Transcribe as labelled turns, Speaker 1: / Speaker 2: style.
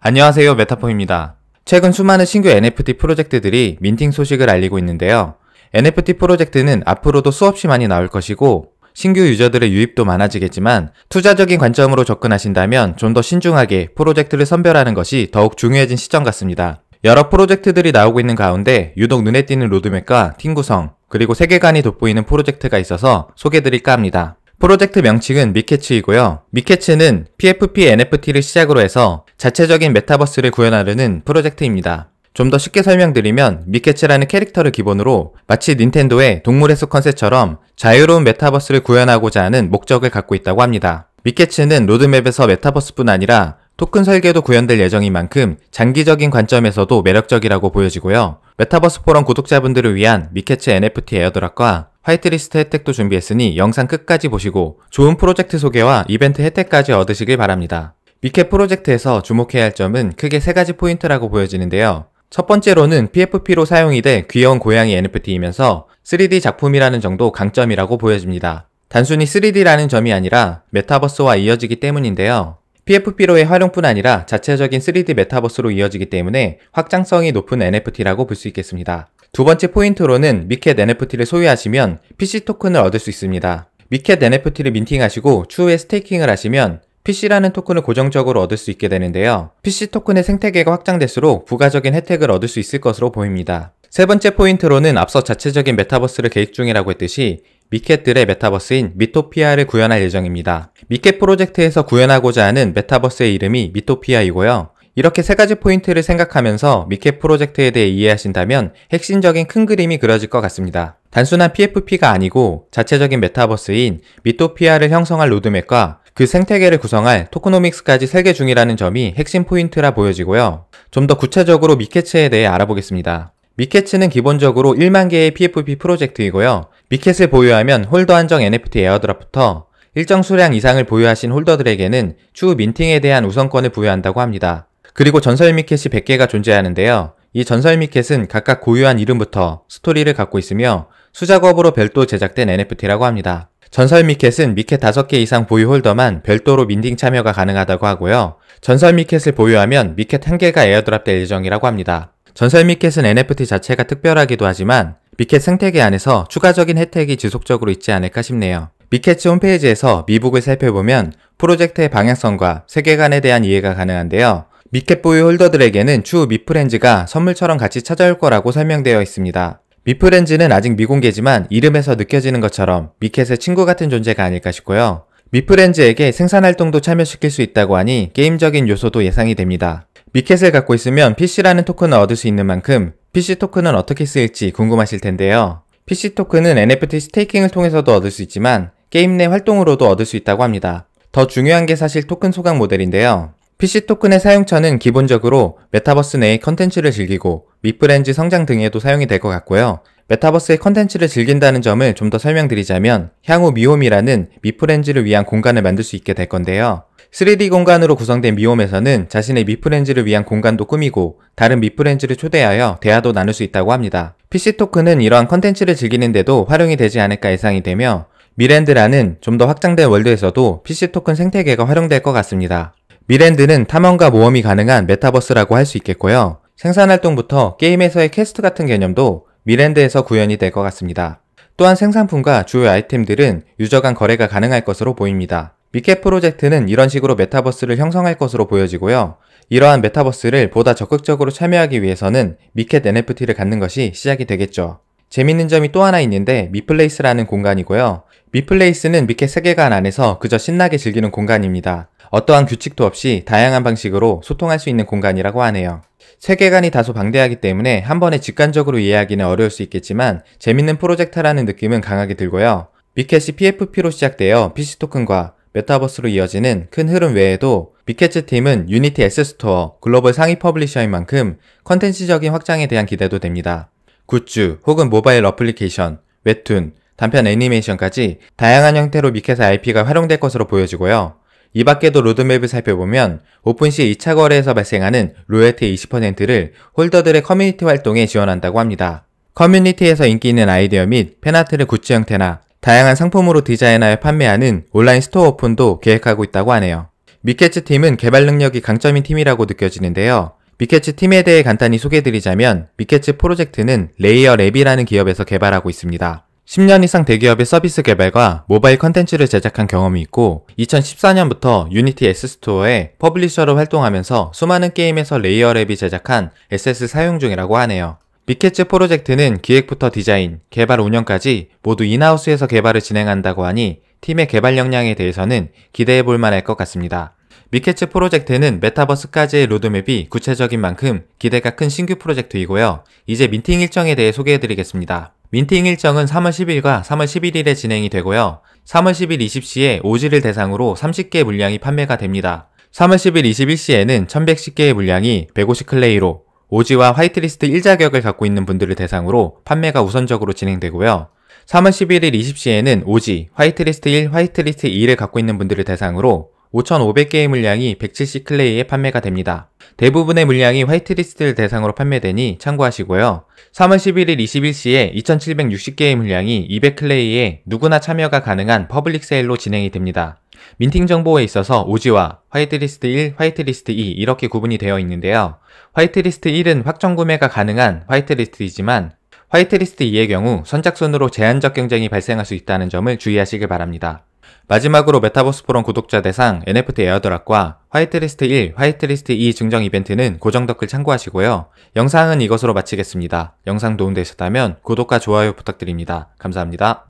Speaker 1: 안녕하세요 메타포입니다 최근 수많은 신규 NFT 프로젝트들이 민팅 소식을 알리고 있는데요. NFT 프로젝트는 앞으로도 수없이 많이 나올 것이고 신규 유저들의 유입도 많아지겠지만 투자적인 관점으로 접근하신다면 좀 더 신중하게 프로젝트를 선별하는 것이 더욱 중요해진 시점 같습니다. 여러 프로젝트들이 나오고 있는 가운데 유독 눈에 띄는 로드맵과 팀 구성 그리고 세계관이 돋보이는 프로젝트가 있어서 소개드릴까 합니다. 프로젝트 명칭은 미케츠이고요. 미케츠는 PFP NFT를 시작으로 해서 자체적인 메타버스를 구현하려는 프로젝트입니다. 좀 더 쉽게 설명드리면 미케츠라는 캐릭터를 기본으로 마치 닌텐도의 동물의 숲 컨셉처럼 자유로운 메타버스를 구현하고자 하는 목적을 갖고 있다고 합니다. 미케츠는 로드맵에서 메타버스뿐 아니라 토큰 설계도 구현될 예정인 만큼 장기적인 관점에서도 매력적이라고 보여지고요. 메타버스 포럼 구독자분들을 위한 미케츠 NFT 에어드랍과 화이트리스트 혜택도 준비했으니 영상 끝까지 보시고 좋은 프로젝트 소개와 이벤트 혜택까지 얻으시길 바랍니다. 미케 프로젝트에서 주목해야 할 점은 크게 세 가지 포인트라고 보여지는데요. 첫 번째로는 PFP로 사용이 돼 귀여운 고양이 NFT이면서 3D 작품이라는 정도 강점이라고 보여집니다. 단순히 3D라는 점이 아니라 메타버스와 이어지기 때문인데요. PFP로의 활용뿐 아니라 자체적인 3D 메타버스로 이어지기 때문에 확장성이 높은 NFT라고 볼 수 있겠습니다. 두 번째 포인트로는 미켓 NFT를 소유하시면 PC 토큰을 얻을 수 있습니다. 미켓 NFT를 민팅하시고 추후에 스테이킹을 하시면 PC라는 토큰을 고정적으로 얻을 수 있게 되는데요. PC 토큰의 생태계가 확장될수록 부가적인 혜택을 얻을 수 있을 것으로 보입니다. 세 번째 포인트로는 앞서 자체적인 메타버스를 계획 중이라고 했듯이 미켓들의 메타버스인 미토피아를 구현할 예정입니다. 미켓 프로젝트에서 구현하고자 하는 메타버스의 이름이 미토피아이고요. 이렇게 세 가지 포인트를 생각하면서 미켓 프로젝트에 대해 이해하신다면 핵심적인 큰 그림이 그려질 것 같습니다. 단순한 PFP가 아니고 자체적인 메타버스인 미토피아를 형성할 로드맵과 그 생태계를 구성할 토크노믹스까지 설계 중이라는 점이 핵심 포인트라 보여지고요. 좀 더 구체적으로 미켓체에 대해 알아보겠습니다. 미켓츠는 기본적으로 1만 개의 PFP 프로젝트이고요. 미켓을 보유하면 홀더 한정 NFT 에어드랍부터 일정 수량 이상을 보유하신 홀더들에게는 추후 민팅에 대한 우선권을 부여한다고 합니다. 그리고 전설 미켓이 100개가 존재하는데요. 이 전설 미켓은 각각 고유한 이름부터 스토리를 갖고 있으며 수작업으로 별도 제작된 NFT라고 합니다. 전설 미켓은 미켓 5개 이상 보유 홀더만 별도로 민딩 참여가 가능하다고 하고요. 전설 미켓을 보유하면 미켓 1개가 에어드랍될 예정이라고 합니다. 전설 미켓은 NFT 자체가 특별하기도 하지만 미켓 생태계 안에서 추가적인 혜택이 지속적으로 있지 않을까 싶네요. 미켓츠 홈페이지에서 미북을 살펴보면 프로젝트의 방향성과 세계관에 대한 이해가 가능한데요. 미켓보유 홀더들에게는 추후 미프렌즈가 선물처럼 같이 찾아올 거라고 설명되어 있습니다. 미프렌즈는 아직 미공개지만 이름에서 느껴지는 것처럼 미켓의 친구 같은 존재가 아닐까 싶고요. 미프렌즈에게 생산활동도 참여시킬 수 있다고 하니 게임적인 요소도 예상이 됩니다. 위켓을 갖고 있으면 PC라는 토큰을 얻을 수 있는 만큼 PC 토큰은 어떻게 쓰일지 궁금하실 텐데요. PC 토큰은 NFT 스테이킹을 통해서도 얻을 수 있지만 게임 내 활동으로도 얻을 수 있다고 합니다. 더 중요한 게 사실 토큰 소각 모델인데요. PC 토큰의 사용처는 기본적으로 메타버스 내의 컨텐츠를 즐기고 미프렌즈 성장 등에도 사용이 될 것 같고요. 메타버스의 컨텐츠를 즐긴다는 점을 좀 더 설명드리자면 향후 미홈이라는 미프렌즈를 위한 공간을 만들 수 있게 될 건데요. 3D 공간으로 구성된 미홈에서는 자신의 미프렌즈를 위한 공간도 꾸미고 다른 미프렌즈를 초대하여 대화도 나눌 수 있다고 합니다. PC 토크는 이러한 컨텐츠를 즐기는데도 활용이 되지 않을까 예상이 되며 미랜드라는 좀 더 확장된 월드에서도 PC 토큰 생태계가 활용될 것 같습니다. 미랜드는 탐험과 모험이 가능한 메타버스라고 할 수 있겠고요. 생산활동부터 게임에서의 퀘스트 같은 개념도 미랜드에서 구현이 될 것 같습니다. 또한 생산품과 주요 아이템들은 유저 간 거래가 가능할 것으로 보입니다. 미켓 프로젝트는 이런 식으로 메타버스를 형성할 것으로 보여지고요. 이러한 메타버스를 보다 적극적으로 참여하기 위해서는 미켓 NFT를 갖는 것이 시작이 되겠죠. 재밌는 점이 또 하나 있는데 미플레이스라는 공간이고요. 미플레이스는 미켓 세계관 안에서 그저 신나게 즐기는 공간입니다. 어떠한 규칙도 없이 다양한 방식으로 소통할 수 있는 공간이라고 하네요. 세계관이 다소 방대하기 때문에 한 번에 직관적으로 이해하기는 어려울 수 있겠지만 재밌는 프로젝트라는 느낌은 강하게 들고요. 비켓이 PFP로 시작되어 PC 토큰과 메타버스로 이어지는 큰 흐름 외에도 빅켓츠 팀은 유니티 S스토어 글로벌 상위 퍼블리셔인 만큼 컨텐츠적인 확장에 대한 기대도 됩니다. 굿즈 혹은 모바일 어플리케이션, 웹툰, 단편 애니메이션까지 다양한 형태로 미켓스 IP가 활용될 것으로 보여지고요. 이 밖에도 로드맵을 살펴보면 오픈시 2차 거래에서 발생하는 로열티 20%를 홀더들의 커뮤니티 활동에 지원한다고 합니다. 커뮤니티에서 인기 있는 아이디어 및 팬아트를 굿즈 형태나 다양한 상품으로 디자인하여 판매하는 온라인 스토어 오픈도 계획하고 있다고 하네요. 미케츠 팀은 개발 능력이 강점인 팀이라고 느껴지는데요. 미케츠 팀에 대해 간단히 소개드리자면 해 미케츠 프로젝트는 레이어 랩이라는 기업에서 개발하고 있습니다. 10년 이상 대기업의 서비스 개발과 모바일 컨텐츠를 제작한 경험이 있고 2014년부터 유니티 s 스토어에 퍼블리셔로 활동하면서 수많은 게임에서 레이어 랩이 제작한 SS 사용 중이라고 하네요. 빅캐츠 프로젝트는 기획부터 디자인, 개발 운영까지 모두 인하우스에서 개발을 진행한다고 하니 팀의 개발 역량에 대해서는 기대해 볼 만할 것 같습니다. 미케츠 프로젝트는 메타버스까지의 로드맵이 구체적인 만큼 기대가 큰 신규 프로젝트이고요. 이제 민팅 일정에 대해 소개해드리겠습니다. 민팅 일정은 3월 10일과 3월 11일에 진행이 되고요. 3월 10일 20시에 오지를 대상으로 30개 의 물량이 판매가 됩니다. 3월 10일 21시에는 1110개의 물량이 150클레이로 오지와 화이트리스트 1자격을 갖고 있는 분들을 대상으로 판매가 우선적으로 진행되고요. 3월 11일 20시에는 오지, 화이트리스트 1, 화이트리스트 2를 갖고 있는 분들을 대상으로 5,500개의 물량이 170클레이에 판매가 됩니다. 대부분의 물량이 화이트리스트를 대상으로 판매되니 참고하시고요. 3월 11일 21시에 2760개의 물량이 200클레이에 누구나 참여가 가능한 퍼블릭 세일로 진행이 됩니다. 민팅 정보에 있어서 오지와 화이트리스트 1, 화이트리스트 2 이렇게 구분이 되어 있는데요. 화이트리스트 1은 확정 구매가 가능한 화이트리스트이지만 화이트리스트 2의 경우 선착순으로 제한적 경쟁이 발생할 수 있다는 점을 주의하시길 바랍니다. 마지막으로 메타버스 포럼 구독자 대상 NFT 에어드랍과 화이트리스트 1, 화이트리스트 2 증정 이벤트는 고정 댓글 참고하시고요. 영상은 이것으로 마치겠습니다. 영상 도움되셨다면 구독과 좋아요 부탁드립니다. 감사합니다.